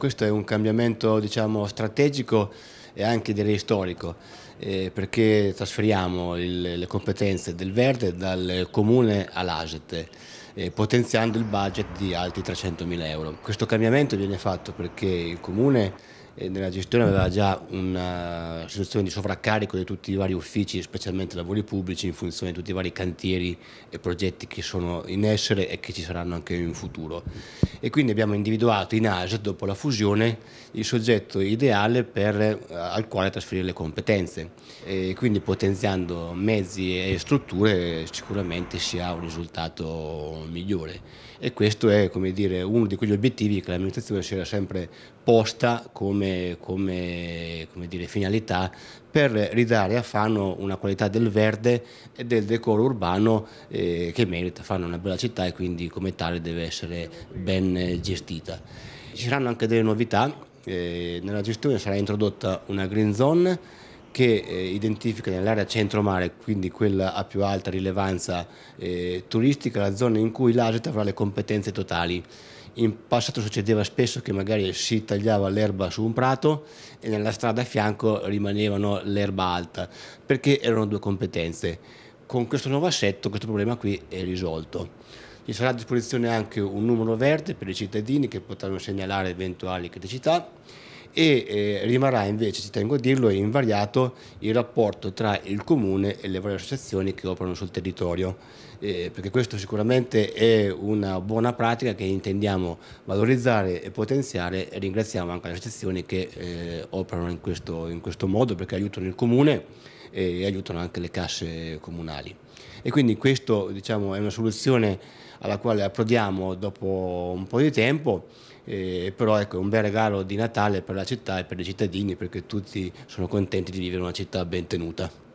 Questo è un cambiamento diciamo, strategico e anche direi storico, eh, perché trasferiamo il, le competenze del verde dal comune all'AGET, eh, potenziando il budget di altri 300.000 euro. Questo cambiamento viene fatto perché il comune nella gestione aveva già una eh, situazione di sovraccarico di tutti i vari uffici, specialmente lavori pubblici, in funzione di tutti i vari cantieri e progetti che sono in essere e che ci saranno anche in futuro. E quindi abbiamo individuato in AS, dopo la fusione, il soggetto ideale per, eh, al quale trasferire le competenze. E quindi potenziando mezzi e strutture sicuramente si ha un risultato migliore. E questo è dire, uno di quegli obiettivi che l'amministrazione si era sempre posta come come, come, dire, finalità per ridare a Fano una qualità del verde e del decoro urbano eh, che merita. Fano è una bella città e quindi come tale deve essere ben gestita. Ci saranno anche delle novità, eh, nella gestione sarà introdotta una green zone che eh, identifica nell'area centro-mare, quindi quella a più alta rilevanza eh, turistica, la zona in cui l'AGET avrà le competenze totali. In passato succedeva spesso che magari si tagliava l'erba su un prato e nella strada a fianco rimanevano l'erba alta, perché erano due competenze. Con questo nuovo assetto questo problema qui è risolto. Ci sarà a disposizione anche un numero verde per i cittadini che potranno segnalare eventuali criticità e eh, rimarrà invece, ci tengo a dirlo, invariato il rapporto tra il comune e le varie associazioni che operano sul territorio, eh, perché questo sicuramente è una buona pratica che intendiamo valorizzare e potenziare e ringraziamo anche le associazioni che eh, operano in questo, in questo modo perché aiutano il comune e aiutano anche le casse comunali. E quindi questa diciamo, è una soluzione alla quale approdiamo dopo un po' di tempo, eh, però ecco, è un bel regalo di Natale per la città e per i cittadini perché tutti sono contenti di vivere in una città ben tenuta.